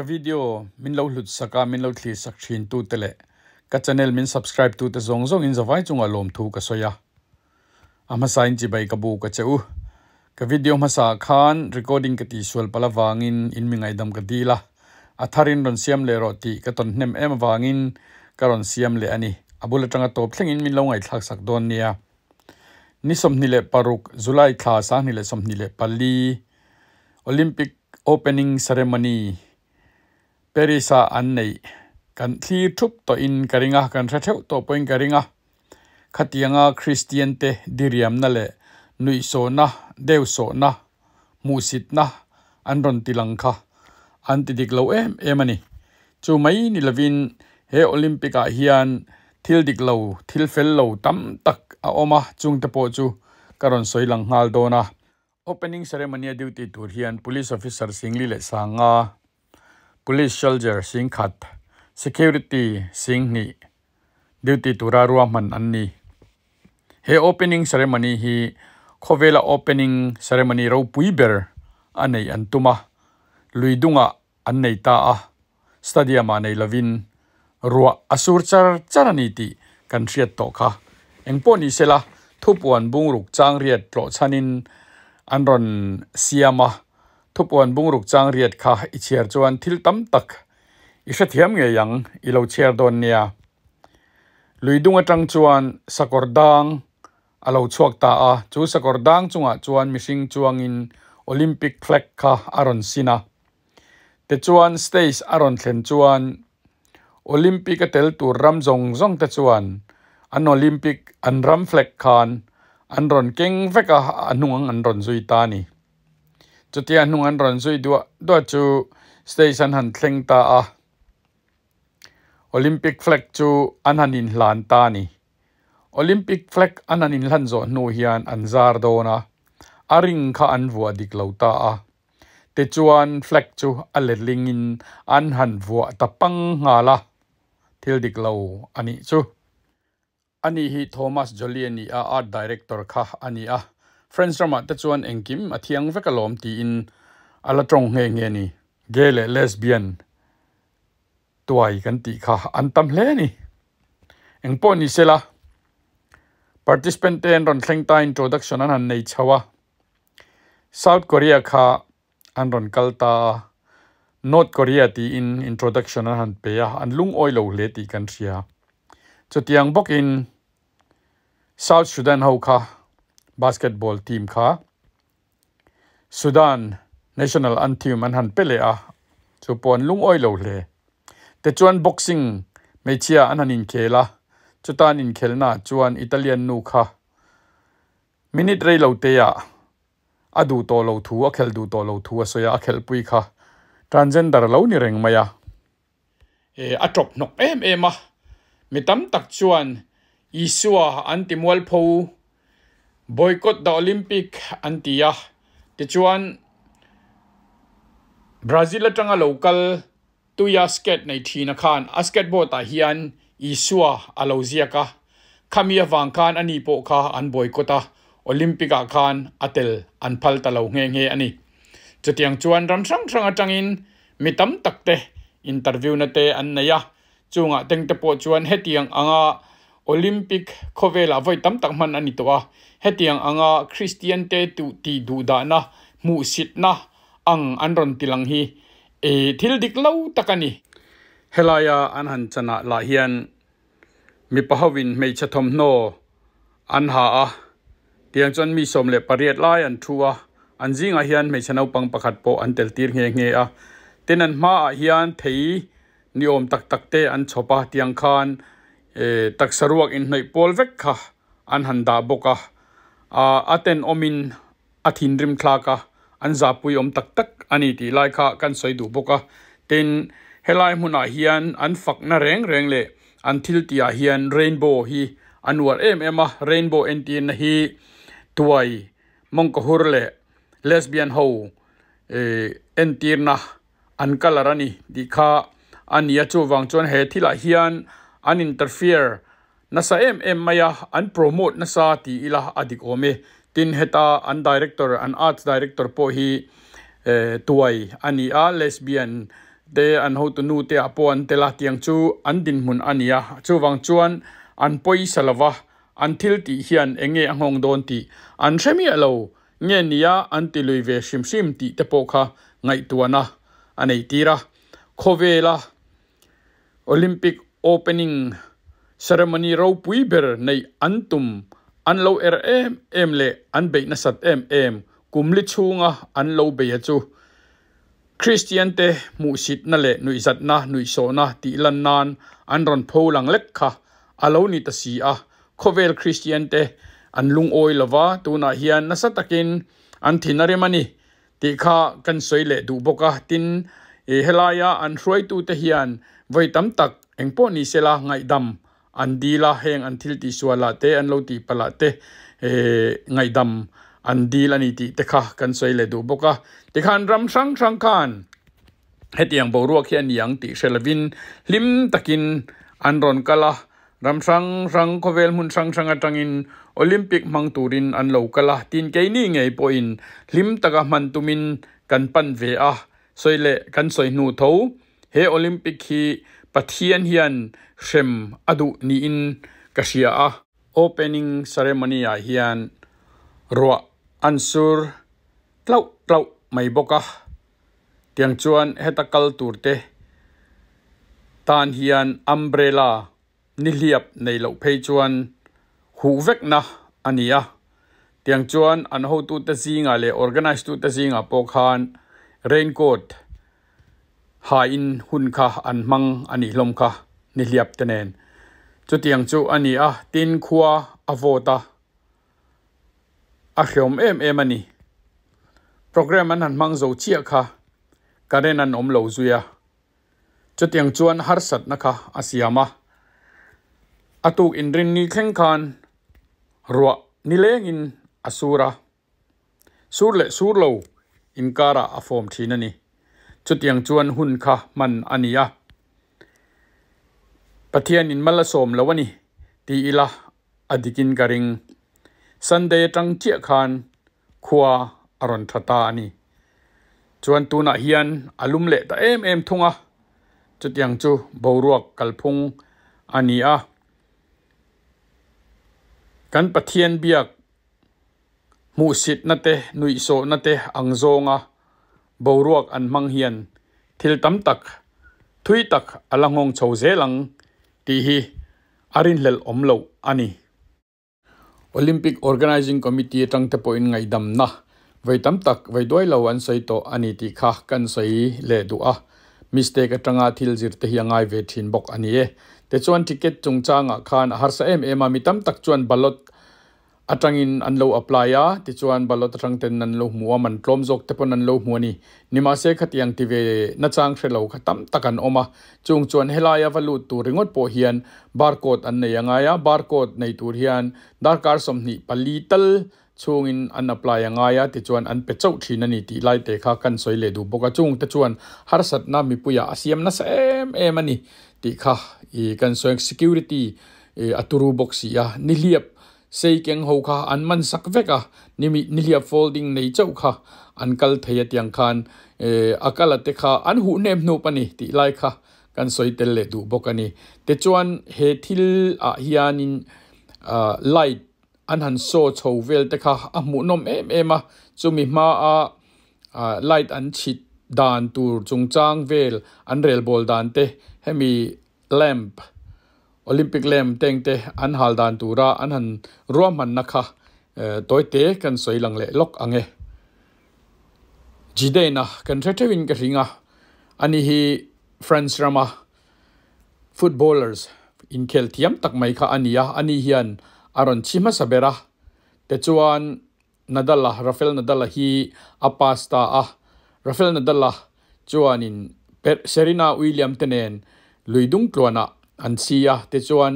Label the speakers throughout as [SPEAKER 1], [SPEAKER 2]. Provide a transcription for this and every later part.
[SPEAKER 1] กวิดีโอมินลราหลุดสักการมินลราคลีสักชินตูเตเลกับชแนลมิน subscribe ตูเตซงซงอินสวายจงอารมณ์ทุกข์ับสซยาอมาสายจีใบกบูกับเจ้ากวิดีโอมาสักขันรีคอร์ดิ้งกติสวลปลาวางินอินมิงไอดัมกดีละอัธารินรอนเซียมเลโรตีกับตนเนมเอ็มวางินกับรอนเซียมเลอันนี้อบุลจังกตบเซ็งอินมินลราไงทักสักดอนเนียนิสมนิเล่ปารุกจุลัยคลาสานิเล่สมนิเล่ปัลลีโอลิมปิกโอเปนิ่งเซเรมนีปริสาอันในกันที่ทุกตัวอินกริงะกันเทวตัวปองกริงะขัดยังอาคริสเตียนเตดิเริยมนั่นแหละนุยโซนะเดวโซนะมูสิตนะอันรนติลังคาอันติดิกลาวเอ็มเอ็มนี่จูไม่นิลวินเฮโอลิมปิกอาฮิยันทิลดิกลาวทิลเฟลลาวตั้มตักอาอมาจุงเตะโปจูกรณ์สวยหลังฮัลโดนะ opening ceremony duty ตัวเฮีัน police officer สิงลีเลสังอา police soldier สิงขัด security สิงนี่ duty ตัวราวมันอันนี้เ e opening ceremony he เขาเวลา opening ceremony เราปุ่ยเบอร์อันนีนอันตัวมะลุยดุงะอันนีนตาอ่ะสตาดิอัมอันไหนลาวินรัวอัศวรชจาร์จารันิติคันเรียตโตค่ะเอ็งป้อนอิสระทุบวันบุงรุกจางเรียดโตชานินอันรอนเซียมะทุบวันบุงรุกจางเรียดค่ะอิเชียร์จวนทิลตั้มตักอิเชียมเงยังอิเลวเชียร์โดนเนียลุยดุงจังจวนสกอร์ดังอาเลวชวกตาอาจูสกอร์ดังจงอาจวนมิชิงจวงอินโอลิมปิกแฟลกค่ะอารอนซินาแต่จวนสเตจอารอนเซนจวนโอลิมปิกเตลตูรัมจงจงแต่จวนอันโอลิมปิกอันรัมแฟลกคานอันรอนเก่งเฟกะอันนุ่งอันรอนซุยตานี่ chutia hnung an ran zui dua dua chú station han thleng ta a olympic flag chú an han in Lan ta ni olympic flag an an in Lan zo hnu hian an zar na, a ring kha an vua dik lo ta à, te chuan flag chú a le ling in an han vua ta pang nga la thil dik lo ani chu ani hi thomas jolien ni a art director kha ani à ฟรนซ์รามาแต่ชวนเองกิมอาทิยงเวกลอมตีอินอลาตรงเงี้ยเงี้ยนี่เกลเลสเบียนตัวอีกันตีค่ะอันตั้มเลนี่เองป้อนนี่เสละปาร์ติสเปนเตนรอนเซงตาอินโทรดักชันนั้นในชาวซาวด์กอร e a ค่ะอันรอนกัลตาโนดกอรีอ e ตีอินอินโทรดักชันนั้นเปียอันลุงออยเรเลตีกันเสียจุดยังบอกอินซาวด์สุดันเฮาค่ะ basketball team kha Sudan national anthem an han pele a chu pon lung oi lo le te chuan boxing mechia an han in khela chutan in khelna chuan italian nu kha minute rei lo te ya adu to lo thu a khel du to lo thu a soya a khel pui kha transgender lo ni reng maya e atop nok em em a mitam tak chuan isua antimwal pho boykot the Olympic antia ti chuan Brazil atanga local tuya skate nei thina khan a skateboard ta hian isua alozia ka khamia wang khan ani po an boykota Olympic a khan atel an phal ta lo nge nge ani chutiang chuan ram sang sang atangin mitam takte interview na te an naya chunga tengte po chuan hetiang anga โอลิมปิกโคเวลาไว้ตั้มตักมันอันนี้ตัวเหติยังอ่างาคริสเตียนเตตูตีดูดานะมูสิตนะอังอันรอนติลังฮีเอทิลดิกล่าตะกันนี่เฮลายาอันหันชนะลาเฮียนมีพะวินไม่ชะทมโนอันหาเตียงจนมีสมเหล็ปรียดลไลอันทัวอันจิงอาเฮียนไม่ชนะปังประคัดโปอันเตลตีเงเงีอะเตนันมาอาเฮียนเทยนิยมตักตักเตอันชอบะเตียงคาน Eh, taksaruak in nei pol vek kha an han da boka a aten omin athin rim thla ka an za pui om tak tak ani ti lai kha kan soi du boka ten helai hmuna hian an fak na reng reng le an thil tia hian rainbow hi anwar em em a rainbow en ti na hi tuai mong ko hur le lesbian ho eh, en tir na an kalarani dikha ania chu wang chon he thila ah hian an interfere nasa em em maya an promote nasa ti ila adik ome tin heta an director an arts director po hi eh, tuai ani a lesbian de an ho tu nu te apo an tela tiang chu an din mun ania chu wang chuan an poi salawa an thil ti hian enge angong don ti an remi alo nge nia an ti lui ve sim sim ti te po kha ngai tuana anei tira khovela olympic opening ceremony ro pui ber nei antum an lo er em em le an be na sat em em kumli chunga an lo be ya chu christian te mu sit na le nui zat na nui so na ti lan nan an ron pho lang lek kha alo ni ta si a khovel christian te an lung oi lawa tu na hian na sa takin an thinare mani ti kha kan soi le du boka tin e helaya an roi tu te hian voi tam tak เองพ่ปนิเสลาไงดำอันดีละเหงอันทิลติสวาลาเตอันโลติปลาเตไงดำอันดีละนิติตะคะกันสวยเลยดูบุกะตะคันรำสังสังขันเฮตียงบรัวเคียนยังติเชลวินลิมตะกินอันรอนกะละรำสังสังโคเวลมุนสังสังอังอินโอลิมปิกมังตูรินอันโลกะละตินเกนี่ไงปอินลิมตะกะมันตุมินกันปันเวอสวยเลยกันสวยนูทเฮโอลิมปิกฮีประเทียนเฮียนเชมอดุนีอินกษีอาโอเปนิ่งเซเรมนีอาเฮียนรัวอันซูร์กล่าวกล่าไม่บกห์ทียงชวนเฮตักลตูร์เตตานเฮียนอัมเบรลานิเลียบในโลกเพย์ชวนหูเวกนะอันนี้อะทียงชวนอันหูตูตซิงอะไรออร์แกไนซ์ตูตซิงอะปกฮานเรนโคทหาอินหุ่นค่ะอันมังอันนี้ลมค่ะนี่เรียบตเนนจุดยังจุอันนี้อ่ะตินคัวอโวตาอาเขียมเอ็มเอ็มอันนี้โปรแกรมอันนั้นมังโจเชียค่ะการเรนันอมเหลวซุยจุดยังจวนฮาร์สัตนะคะอาเซียมาอาตุกอินรินนี่แข่งขันรัวนิเลงอินอสูระสูรเลสูรหลอินการาอฟอมทีนั่นนี่ชุดยังชวนหุ่นค่ะมันอันนี้อะปะเทียนอินมลสมแล้ววะนี่ตีอีละอดิกินกริงซันเดย์จังเจียคานขวาอรอนทตานี่ชวนตูนัะเฮียนอารมณ์เละแต่เอ็มเอ็มทุงอะชุดยังจูบรวกกัลพุงอันนี้อะกันปะเทียนเบียกมูสิตนาตเตนุยโซนาตเตอังโซงอะ bầu boruak an mang hiền thil tam tak thui tak alangong chau zelang ti hi arin lel omlo ani Olympic Organizing Committee tang te in ngai dam na vei tam tak vei đuôi lo an sei to ani ti kha kan sei le du a mistake atanga thil zir te hiangai ve thin bok ani e te chuan ticket chung changa khan har sa em ema mi tam tak chuan ballot อาจารย์อันโลอัพลายาที่ชวนบอลตระหนักเต็นนันโลมัวมันกลมจกเทปนันโลมัวนี่นิมาเซกัดยังทีเวนัจังเฟลโลขัดตั้มตะกันออกมาจงชวนเฮลายาวัลลุตูริงอดโพเฮียนบาร์โคดอันในยังไงอะบาร์โคดในตูเฮียนดาร์การสมนิปลีตัลช่วงอินอันอัพลายังไงอะที่ชวนอันเปโจ้าที่นันนี่ที่ไล่เตะข้ากันสวยเลยดูบอกว่าจงที่ชวนฮาร์สต์น่ามีปุยอาเซียมนั่นเอมเอ็มันนี่ที่ข้อีกันสวย security อัตุรูบ็กซี่อะนิลีบสียงหูข้าอันมันสักเวกะนิมิตนิยฟอลดิงในเจ้าค่ะ อันกัลทียตยังคันเอออากาศเข้าอันหูเนมโนปนิติไลค่ะ กันสวยเตลเลดูบกันีแต่จวนเฮทิลอาฮิยานินอ่าไลท์อันหันโซโชาวเวลเข้าอันมุนอมเอมเอ็มาจุมิมาอาอ่าไลท์อันชิดด่านตูร์จงจางเวล อันเรลบอลด่านเตเฮ้มีแลมป์ Olympic lem teng te an hal dan tu ra an kha e, toy kan soi lang lok ange jide na kan re tewin ka ringa ani hi friends rama footballers in kel tiam tak mai kha ani hian aron chima sabera te chuan nadal la rafael nadal hi apasta a rafael nadala la chuan in Serena william tenen luidung na, an chi a te chuan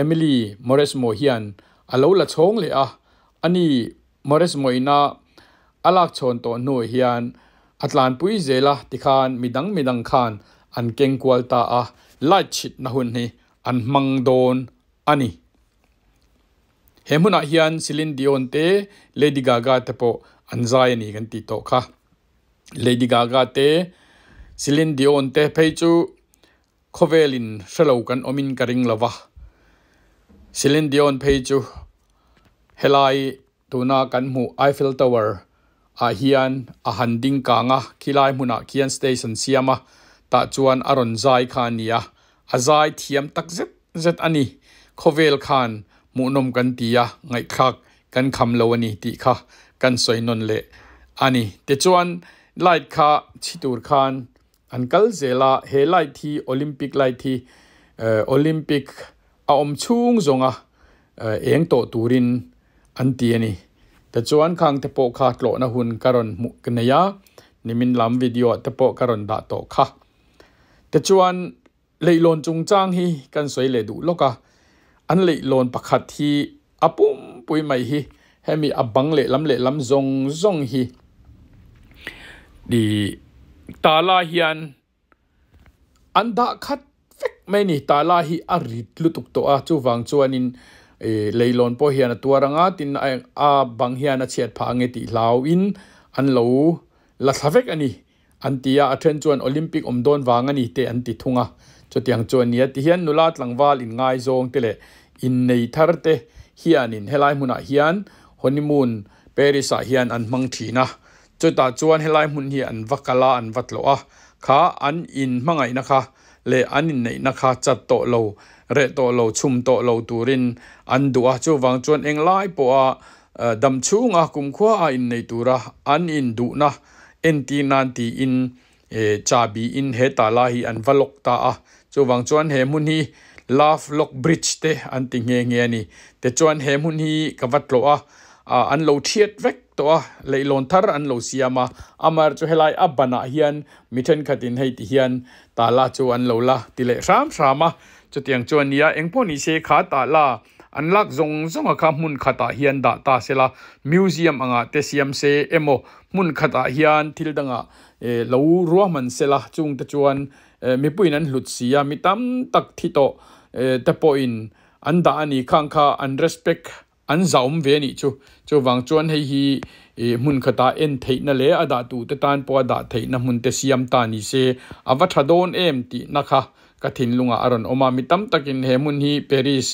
[SPEAKER 1] Emily Moresmo hian alo la chhong le a ani Moresmo ina alak chon to nu hian atlan pui zela tikhan midang midang khan an keng kwalta a light chit na hun ni an mang don ani he muna hian silin dion te lady gaga te po an zai ni gan ti to kha lady gaga te silin dion te phei chu คเวลินเสลกันอมินกริงลวะสิลินดิออนเพจูเฮลายตัวนากันหมูไอเฟลทาวเวอร์อาฮิอันอาหันดิงกางะคิลายมุนักียนสเตชันเซียมะตาจวนอรอนไซคานียอาไซเทียมตักเซ็ตเซ็ตอันนี้คเวลคานมูนมกันตียะไงคักกันคำเลวนีติค่ะกันสวยนนเละอันนี้เตจวนไลท์ค่ะชิตูรคานอันกัลเซลาเฮไลทีโอลิมปิกไลทีเอ่อโอลิมปิกอาอมชุงจงอ่ะเอ็งโตตูรินอันเตียนี่แต่จวนคังเตโปขาดโลนะหุนการอนมุกเนียนิมินลำวิดีโอเตโปการอนดาโตค่ะแต่จวนเลยลนจงจ้างฮีกันสวยเลยดูโลกะอันเลยลนประคัดทีออปุ่มปุยไม่ฮีให้มีอบังเลยลำเลยลำจงจงฮีดีตาลาเฮียนอันดาคัดฟิกไม่นี่ตาลาฮีอาริดลุตุกตัวจูวังจวนินเลยลอนพอเฮียนตัวรังอาตินอาบังเฮียนเฉียดพางเงติลาวินอันโลลาสเิกอันนี้อันที่อาเทนจวนโอลิมปิกอมโดนวางอันนี้เตอันติทุง่ะจุดยังจวนเนียที่เฮียนนุลาตลังวาลอินไง่าจงเตเลอินในทาร์เตเฮียนินเฮลายมุนาเฮียนฮอนิมูนเปริสาเฮียนอันมังทีนะจุดตาจวนให้ไล่มุนเฮียอันวักกะลาอันวัดโลอาขาอันอินมังไงนะคะ เลอันอินไหนนะคะจัดโตโลเรโตโลชุมโตโลตูรินอันดัวจูวังจวนเองไล่ปัวดำชูงอากุมขวาอินในตัวระอันอินดูนะเอ็นตีนันตีอินเอจาบีอินเฮตาลาฮีอันวลกตาอ่ะจูวังจวนเฮมุนฮีลาฟล็อกบริดจ์เตอันติเงี้ยเงี้ยนี่แต่จวนเฮมุนฮีกับวัดโลอาอันโลเทียดเวกตัวเลยลอนทาร์อันโลเซียมาอามารจูเฮลัยอับบานาเฮียนมิเทนขัดินให้ติเฮียน ตาลาจูอันโลละติเลสามสามาจุดยังจวนเนียเองพวกนี้เสขาตาลาอันลักจงจงข้ามุนขัตาเฮียนดาตาเสลามิวเซียมอ่ะเตเซียมเซเอโมมุนขัตาเฮียนทิลดังอ่ะเออลรรัวมันเสลาจุงตะจวนเออมีปุยนั้นหลุดเสียมีตั้มตักที่โตเออตะปอยนอันดาอันนี้ข้างข้าอัน respect an zaum ve ni chu chu wang chuan hei hi e eh, mun khata en theina le ada tu te tan po ada theina mun te siam ta ni se awa thadon em ti na kha kathin lunga aron oma mitam takin he mun hi paris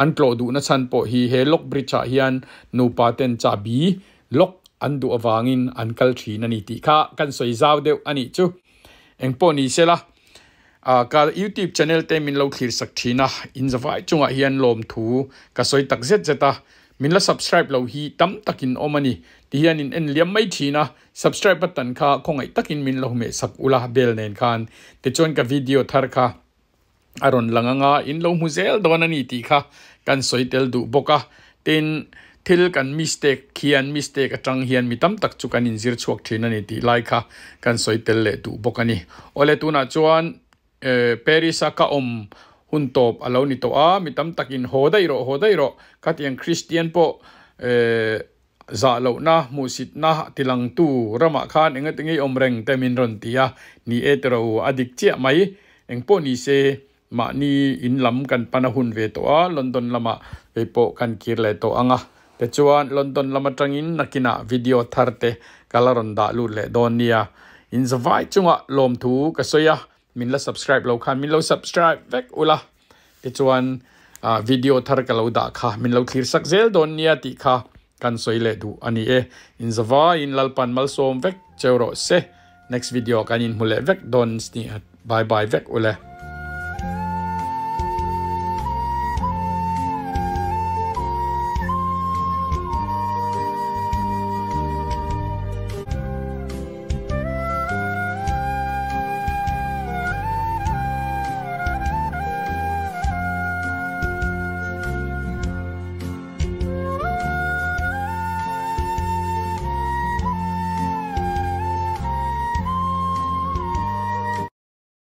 [SPEAKER 1] an tlo du na chan po hi he lok bridge a hian nu pa ten cha bi lok an du awangin an kal thin ani ti kha kan soi zaw deu ani chu po ni se la à cả YouTube channel tên mình lâu khir sắc thina in giờ vài chung à hiền lồm thú cả soi tắc zết zeta min la subscribe lo hi tam takin omani ti hian in en liam mai thina subscribe button kha khongai takin min lo me sak ula bel nen khan te chon ka video thar kha aron langanga in lo muzel donani ti kha kan soitel du boka tin thil kan mistake khian mistake atang hian mi tam tak chu kan in zir chuak thin ani ti lai kha kan soitel le du bokani ole tuna chuan eh, perisa ka om หุ่นตบอเลนิโตอามีตั้มตักินโหได้รอโหได้รอคัดยังคริสเตียนปปเอซาเลนะมูสิตนะติลังตูระมะคานเองตั้งยี่อมเร่งแตมินรอนตียนี่เอตเราอดิกเจียไหมเองโปนี่เซมานี่อินลำกันปนหุ่นเวตัวลอนดอนละมาไปโปกันคิรเลตัวอ่างะแต่ชวนลอนดอนละมาจังอินนักกินะวิดีโอทาร์เตกาลารอนดาลูเลดอนเนียอินสวายจุงะลมทูกสอยะ minla subscribe lo khan minlo subscribe vek ula ti chuan ah, video thar ka lo da kha minlo thlir sak zel don nia ti kha kan soile du ani e in zawa in lalpan mal som vek chero se next video kan in hule don sni bye bye vek ule